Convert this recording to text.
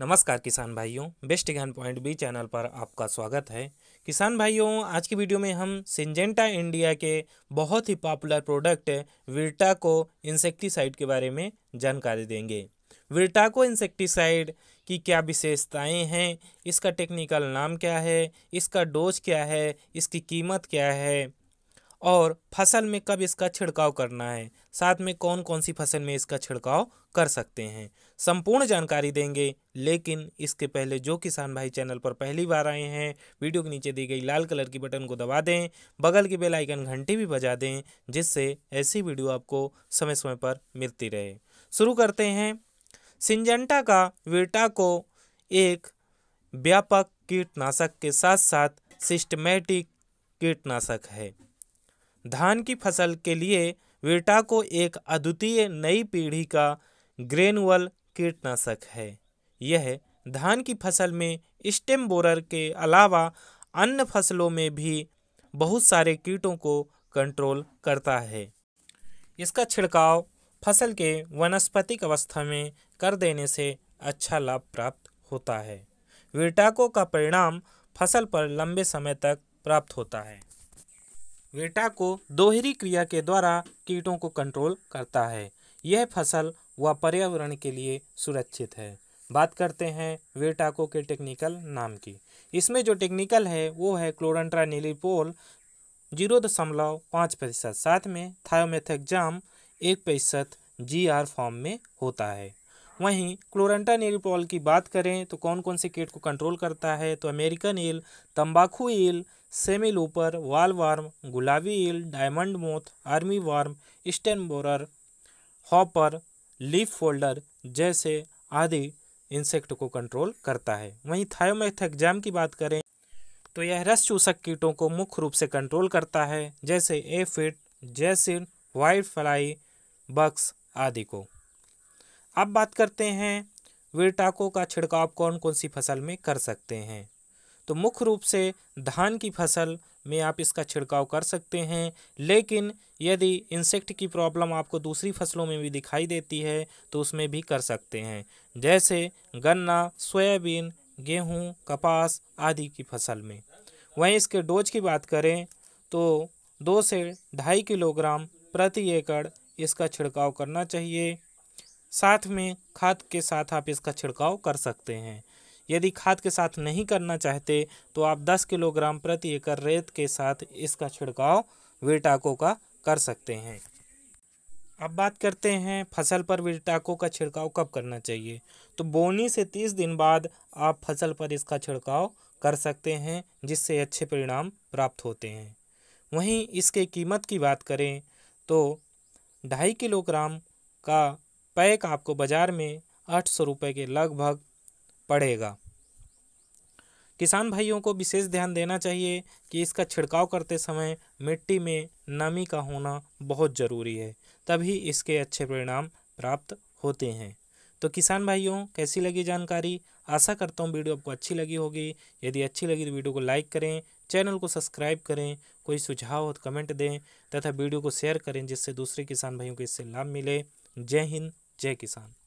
नमस्कार किसान भाइयों बेस्ट ज्ञान पॉइंट बी चैनल पर आपका स्वागत है किसान भाइयों आज की वीडियो में हम सिंजेंटा इंडिया के बहुत ही पॉपुलर प्रोडक्ट विरटा को इंसेक्टिसाइड के बारे में जानकारी देंगे विरटाको इंसेक्टिसाइड की क्या विशेषताएं हैं इसका टेक्निकल नाम क्या है इसका डोज क्या है इसकी कीमत क्या है और फसल में कब इसका छिड़काव करना है साथ में कौन कौन सी फसल में इसका छिड़काव कर सकते हैं संपूर्ण जानकारी देंगे लेकिन इसके पहले जो किसान भाई चैनल पर पहली बार आए हैं वीडियो के नीचे दी गई लाल कलर की बटन को दबा दें बगल की बेल आइकन घंटी भी बजा दें जिससे ऐसी वीडियो आपको समय समय पर मिलती रहे शुरू करते हैं सिंजेंटा का वेटा को एक व्यापक कीटनाशक के साथ साथ सिस्टमेटिक कीटनाशक है धान की फसल के लिए वेटा को एक अद्वितीय नई पीढ़ी का ग्रेनुअल कीटनाशक है यह धान की फसल में स्टेम बोरर के अलावा अन्य फसलों में भी बहुत सारे कीटों को कंट्रोल करता है इसका छिड़काव फसल के वनस्पतिक अवस्था में कर देने से अच्छा लाभ प्राप्त होता है वीटाको का परिणाम फसल पर लंबे समय तक प्राप्त होता है वेटा को दोहरी क्रिया के द्वारा कीटों को कंट्रोल करता है यह फसल व पर्यावरण के लिए सुरक्षित है बात करते हैं वेटाको के टेक्निकल नाम की इसमें जो टेक्निकल है वो है क्लोरेंट्रा नीलीपोल जीरो दशमलव पाँच प्रतिशत साथ में थायोमेथेक्जाम एक प्रतिशत जी आर फॉर्म में होता है वहीं क्लोरेंटानेरिपोल की बात करें तो कौन कौन से कीट को कंट्रोल करता है तो अमेरिकन ईल तंबाकू ईल लूपर वाल वार्म गुलाबी ईल diamond moth army worm stem borer hopper leaf folder जैसे आदि इंसेक्ट को कंट्रोल करता है वहीं एग्जाम की बात करें तो यह रस चूसक कीटों को मुख्य रूप से कंट्रोल करता है जैसे एफिट जैसिन वाइट फ्लाई बक्स आदि को अब बात करते हैं विरटाकों का छिड़काव कौन कौन सी फसल में कर सकते हैं तो मुख्य रूप से धान की फसल में आप इसका छिड़काव कर सकते हैं लेकिन यदि इंसेक्ट की प्रॉब्लम आपको दूसरी फसलों में भी दिखाई देती है तो उसमें भी कर सकते हैं जैसे गन्ना सोयाबीन गेहूं, कपास आदि की फसल में वहीं इसके डोज की बात करें तो दो से ढाई किलोग्राम प्रति एकड़ इसका छिड़काव करना चाहिए साथ में खाद के साथ आप इसका छिड़काव कर सकते हैं यदि खाद के साथ नहीं करना चाहते तो आप 10 किलोग्राम प्रति एकड़ रेत के साथ इसका छिड़काव वीटाको का कर सकते हैं अब बात करते हैं फसल पर वीटाको का छिड़काव कब करना चाहिए तो बोनी से तीस दिन बाद आप फसल पर इसका छिड़काव कर सकते हैं जिससे अच्छे परिणाम प्राप्त होते हैं वहीं इसके कीमत की बात करें तो ढाई किलोग्राम का पैक आपको बाज़ार में आठ सौ रुपये के लगभग पड़ेगा किसान भाइयों को विशेष ध्यान देना चाहिए कि इसका छिड़काव करते समय मिट्टी में नमी का होना बहुत ज़रूरी है तभी इसके अच्छे परिणाम प्राप्त होते हैं तो किसान भाइयों कैसी लगी जानकारी आशा करता हूँ वीडियो आपको अच्छी लगी होगी यदि अच्छी लगी तो वीडियो को लाइक करें चैनल को सब्सक्राइब करें कोई सुझाव हो तो कमेंट दें तथा वीडियो को शेयर करें जिससे दूसरे किसान भाइयों को इससे लाभ मिले जय हिंद जय किसान